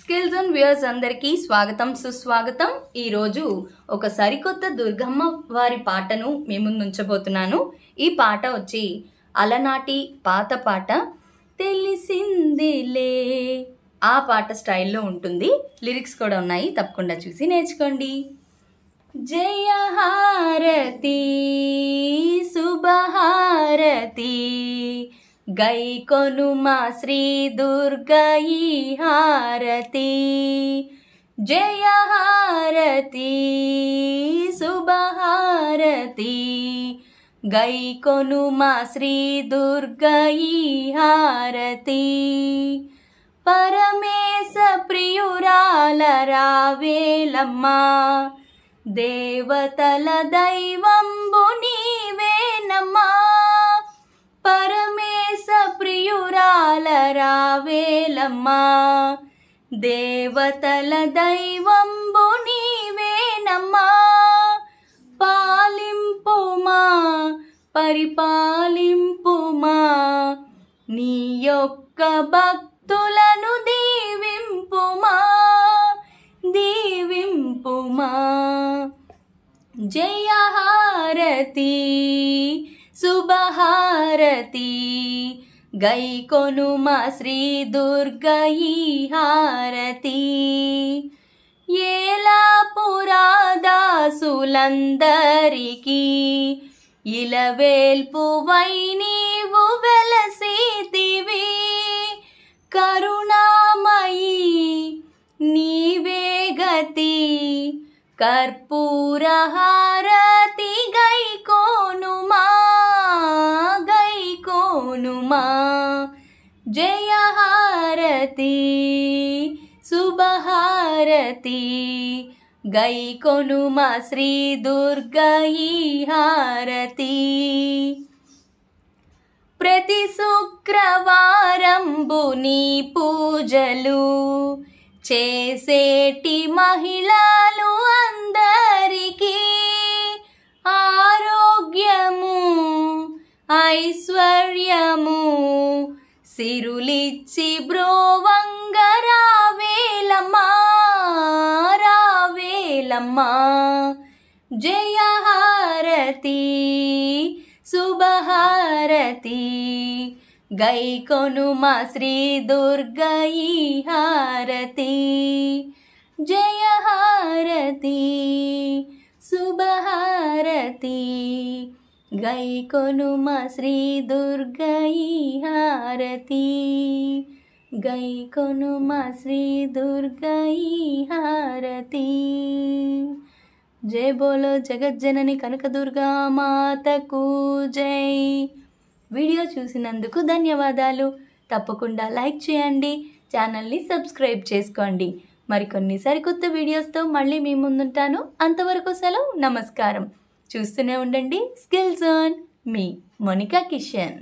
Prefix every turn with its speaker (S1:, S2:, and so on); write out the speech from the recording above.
S1: skill zone viewers అందరికీ స్వాగతం సుస్వాగతం ఈరోజు ఒక సరికొత్త దుర్గమ్మ వారి పాటను మేము ముందుంచబోతున్నాను ఈ పాట వచ్చి అలనాటి పాత పాట తెలిసిందిలే ఆ పాట స్టైల్లో ఉంటుంది లిరిక్స్ కూడా ఉన్నాయి తప్పకుండా చూసి నేర్చుకోండి జయహారతి శుభహారతి गई कोनुमा श्री दुर्गई हारती जय हारती सुबह हारती गई कोनुमा श्री दुर्गई हारती परमेश प्रियुराल प्रियुरालरावेलम्मा देवतल दैव రావేలమ్మా దేవతల దైవంబు నీవేనమ్మా పాలింపుమా పరిపాలింపుమా నీ యొక్క భక్తులను దీవింపుమా దీవింపుమా జయహారతి శుభహారతి గై గైకొనుమ శ్రీ దుర్గయి హారతి ఏలా పురాదాసులందరికీ వై నీవు వెలసీతివి కరుణామయి నీవే గతి కర్పూర హారతి గై హనుమా జయ హారతి శుభహారతి గై కొనుమా శ్రీ దుర్గయీ హారతి ప్రతి శుక్రవారంబుని పూజలు చేసేటి మహిళలు అందరికీ సిరులిచ్చి బ్రోవంగ రావేలమ్మా రావేలమ్మా జయ హారతి శుభహారతి గైకొను మా శ్రీ దుర్గయి హారతి జయ హారతి శుభహారతి గై కొనుమ శ్రీ దుర్గై హారతి గై కొనుమ శ్రీ దుర్గై హారతి జయ బోలో జగజ్జనని కనకదుర్గా మాతకు జై వీడియో చూసినందుకు ధన్యవాదాలు తప్పకుండా లైక్ చేయండి ఛానల్ని సబ్స్క్రైబ్ చేసుకోండి మరికొన్ని సరికొత్త వీడియోస్తో మళ్ళీ మీ ముందుంటాను అంతవరకు సెలవు నమస్కారం చూస్తూనే ఉండండి skills on me Monika Kishan